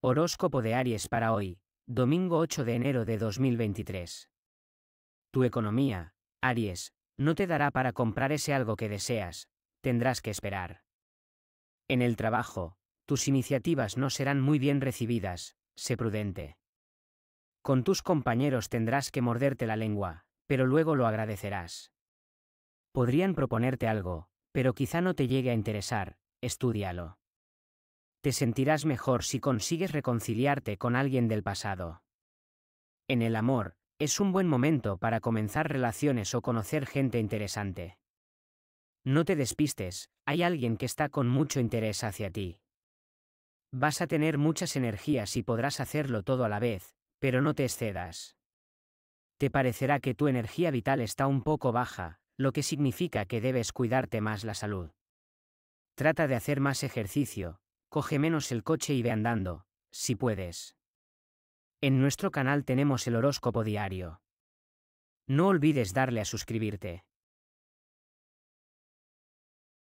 Horóscopo de Aries para hoy, domingo 8 de enero de 2023. Tu economía, Aries, no te dará para comprar ese algo que deseas, tendrás que esperar. En el trabajo, tus iniciativas no serán muy bien recibidas, sé prudente. Con tus compañeros tendrás que morderte la lengua, pero luego lo agradecerás. Podrían proponerte algo, pero quizá no te llegue a interesar, estúdialo. Te sentirás mejor si consigues reconciliarte con alguien del pasado. En el amor, es un buen momento para comenzar relaciones o conocer gente interesante. No te despistes, hay alguien que está con mucho interés hacia ti. Vas a tener muchas energías y podrás hacerlo todo a la vez, pero no te excedas. Te parecerá que tu energía vital está un poco baja, lo que significa que debes cuidarte más la salud. Trata de hacer más ejercicio, Coge menos el coche y ve andando, si puedes. En nuestro canal tenemos el horóscopo diario. No olvides darle a suscribirte.